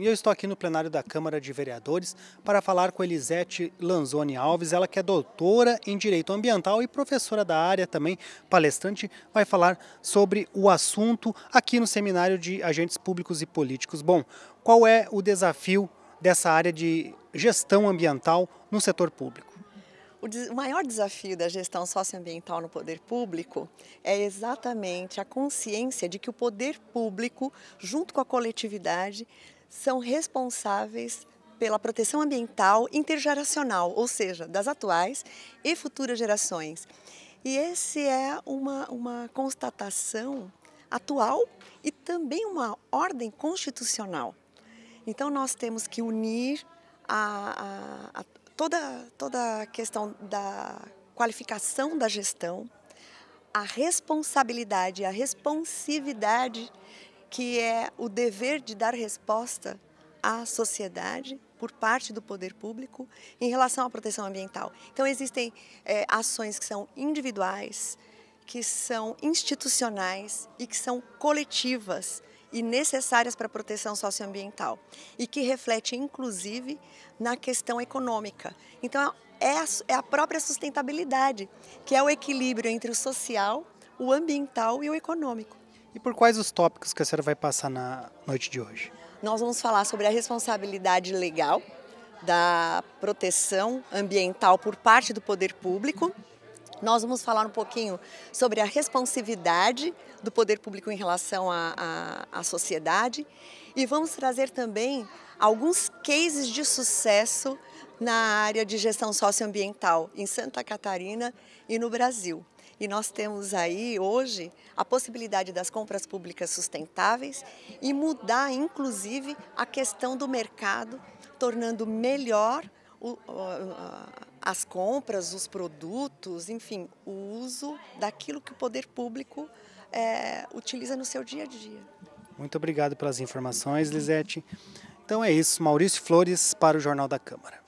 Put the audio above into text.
E eu estou aqui no plenário da Câmara de Vereadores para falar com Elisete Lanzoni Alves, ela que é doutora em Direito Ambiental e professora da área também, palestrante, vai falar sobre o assunto aqui no Seminário de Agentes Públicos e Políticos. Bom, qual é o desafio dessa área de gestão ambiental no setor público? O maior desafio da gestão socioambiental no poder público é exatamente a consciência de que o poder público, junto com a coletividade, são responsáveis pela proteção ambiental intergeracional, ou seja, das atuais e futuras gerações. E esse é uma, uma constatação atual e também uma ordem constitucional. Então nós temos que unir a, a, a toda, toda a questão da qualificação da gestão, a responsabilidade, a responsividade que é o dever de dar resposta à sociedade por parte do poder público em relação à proteção ambiental. Então existem é, ações que são individuais, que são institucionais e que são coletivas e necessárias para a proteção socioambiental e que reflete inclusive na questão econômica. Então é a, é a própria sustentabilidade, que é o equilíbrio entre o social, o ambiental e o econômico. E por quais os tópicos que a senhora vai passar na noite de hoje? Nós vamos falar sobre a responsabilidade legal da proteção ambiental por parte do poder público. Nós vamos falar um pouquinho sobre a responsividade do poder público em relação à, à, à sociedade e vamos trazer também alguns cases de sucesso na área de gestão socioambiental em Santa Catarina e no Brasil. E nós temos aí hoje a possibilidade das compras públicas sustentáveis e mudar, inclusive, a questão do mercado, tornando melhor o, as compras, os produtos, enfim, o uso daquilo que o poder público é, utiliza no seu dia a dia. Muito obrigado pelas informações, Lisete. Então é isso. Maurício Flores para o Jornal da Câmara.